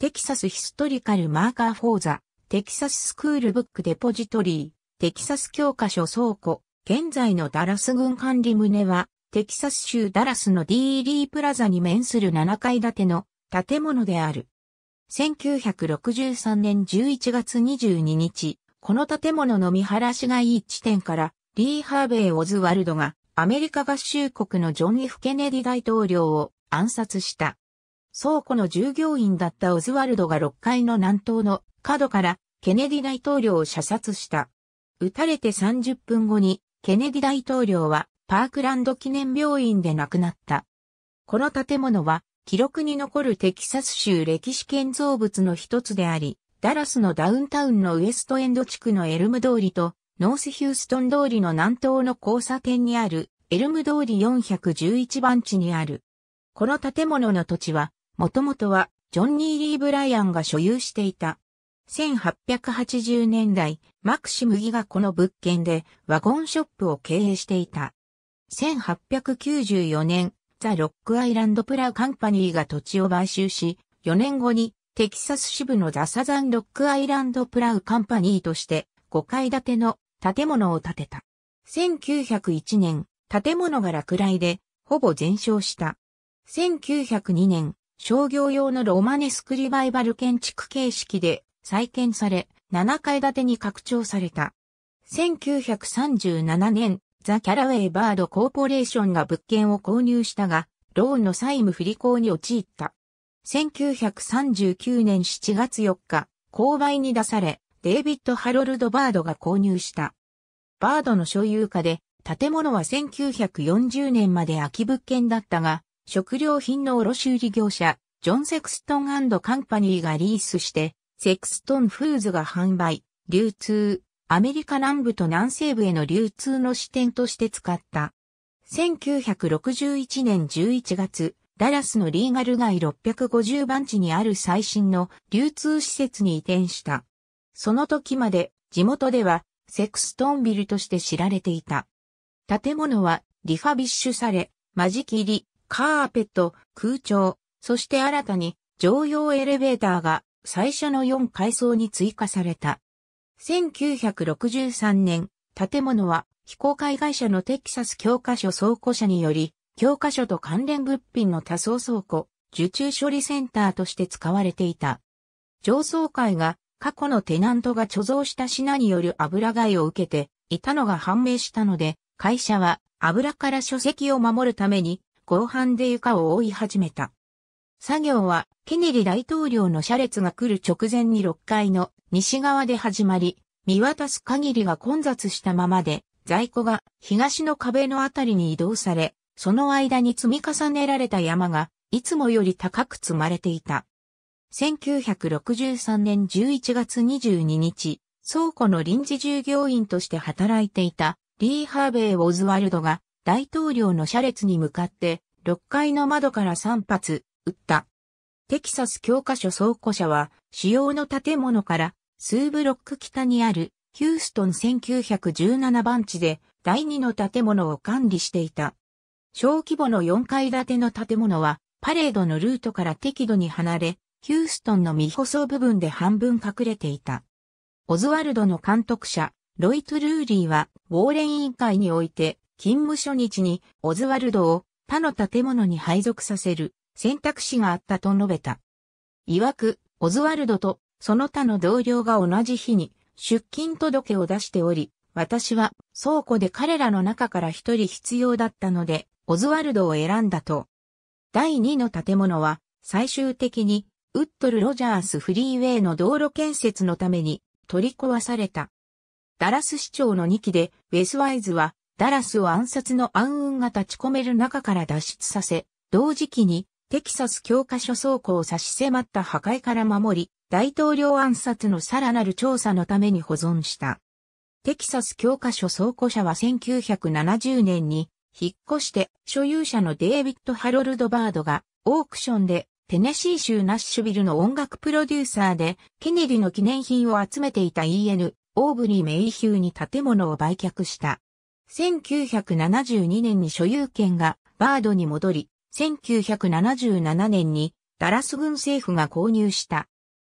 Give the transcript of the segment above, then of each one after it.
テキサスヒストリカルマーカーフォーザ、テキサススクールブックデポジトリー、テキサス教科書倉庫、現在のダラス軍管理棟は、テキサス州ダラスの DD プラザに面する7階建ての建物である。1963年11月22日、この建物の見晴らしがいい地点から、リー・ハーベイ・オズワルドがアメリカ合衆国のジョン・ F・ ケネディ大統領を暗殺した。倉庫の従業員だったオズワルドが6階の南東の角からケネディ大統領を射殺した。撃たれて30分後にケネディ大統領はパークランド記念病院で亡くなった。この建物は記録に残るテキサス州歴史建造物の一つであり、ダラスのダウンタウンのウエストエンド地区のエルム通りとノースヒューストン通りの南東の交差点にあるエルム通り411番地にある。この建物の土地はもともとはジョン・ニーリー・ブライアンが所有していた。1880年代、マクシムギがこの物件でワゴンショップを経営していた。1894年、ザ・ロックアイランド・プラウ・カンパニーが土地を買収し、4年後にテキサス支部のザ・サザン・ロックアイランド・プラウ・カンパニーとして5階建ての建物を建てた。1901年、建物が落雷でほぼ全焼した。1902年、商業用のロマネスクリバイバル建築形式で再建され、7階建てに拡張された。1937年、ザ・キャラウェイ・バード・コーポレーションが物件を購入したが、ローンの債務不履行に陥った。1939年7月4日、購買に出され、デイビッド・ハロルド・バードが購入した。バードの所有下で、建物は1940年まで空き物件だったが、食料品の卸売業者、ジョン・セクストンカンパニーがリースして、セクストンフーズが販売、流通、アメリカ南部と南西部への流通の支店として使った。1961年11月、ダラスのリーガル街650番地にある最新の流通施設に移転した。その時まで地元ではセクストンビルとして知られていた。建物はリファビッシュされ、間仕切り、カーペット、空調、そして新たに常用エレベーターが最初の4階層に追加された。1963年、建物は非公開会社のテキサス教科書倉庫社により、教科書と関連物品の多層倉庫、受注処理センターとして使われていた。上層階が過去のテナントが貯蔵した品による油害を受けていたのが判明したので、会社は油から書籍を守るために後半で床を覆い始めた。作業はケネリ大統領の車列が来る直前に6階の西側で始まり、見渡す限りが混雑したままで、在庫が東の壁のあたりに移動され、その間に積み重ねられた山が、いつもより高く積まれていた。1963年11月22日、倉庫の臨時従業員として働いていたリー・ハーベイ・オズワルドが大統領の車列に向かって、6階の窓から3発、撃った。テキサス教科書倉庫社は、主要の建物から数ブロック北にあるヒューストン1917番地で第2の建物を管理していた。小規模の4階建ての建物はパレードのルートから適度に離れ、ヒューストンの未舗装部分で半分隠れていた。オズワルドの監督者、ロイト・ルーリーは、ウォーレン委員会において、勤務初日にオズワルドを他の建物に配属させる選択肢があったと述べた。曰く、オズワルドとその他の同僚が同じ日に出勤届を出しており、私は倉庫で彼らの中から一人必要だったので、オズワルドを選んだと。第2の建物は最終的にウッドル・ロジャース・フリーウェイの道路建設のために取り壊された。ダラス市長の2期でウェスワイズはダラスを暗殺の暗雲が立ち込める中から脱出させ、同時期にテキサス教科書倉庫を差し迫った破壊から守り、大統領暗殺のさらなる調査のために保存した。テキサス教科書倉庫社は1970年に引っ越して所有者のデイビッド・ハロルド・バードがオークションでテネシー州ナッシュビルの音楽プロデューサーでケネディの記念品を集めていた E.N. オーブリー・メイヒューに建物を売却した。1972年に所有権がバードに戻り、1977年にダラス軍政府が購入した。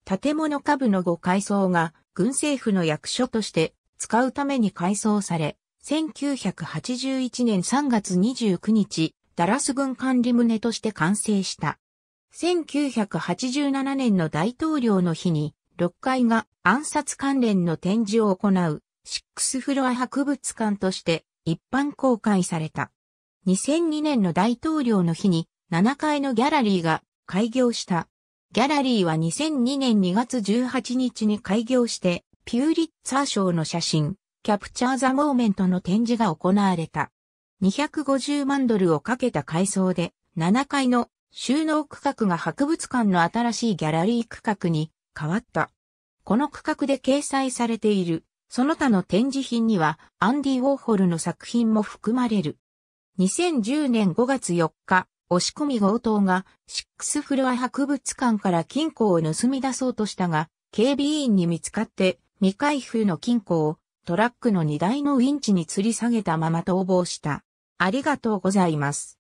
建物下部の5階層が軍政府の役所として使うために改装され、1981年3月29日、ダラス軍管理棟として完成した。1987年の大統領の日に、6階が暗殺関連の展示を行うシックスフロア博物館として一般公開された。2002年の大統領の日に7階のギャラリーが開業した。ギャラリーは2002年2月18日に開業して、ピューリッツァー賞の写真、キャプチャーザモーメントの展示が行われた。250万ドルをかけた改装で、7階の収納区画が博物館の新しいギャラリー区画に変わった。この区画で掲載されているその他の展示品にはアンディ・ウォーホルの作品も含まれる。2010年5月4日、押し込み強盗がシックスフロア博物館から金庫を盗み出そうとしたが、警備員に見つかって未開封の金庫をトラックの荷台のウィンチに吊り下げたまま逃亡した。ありがとうございます。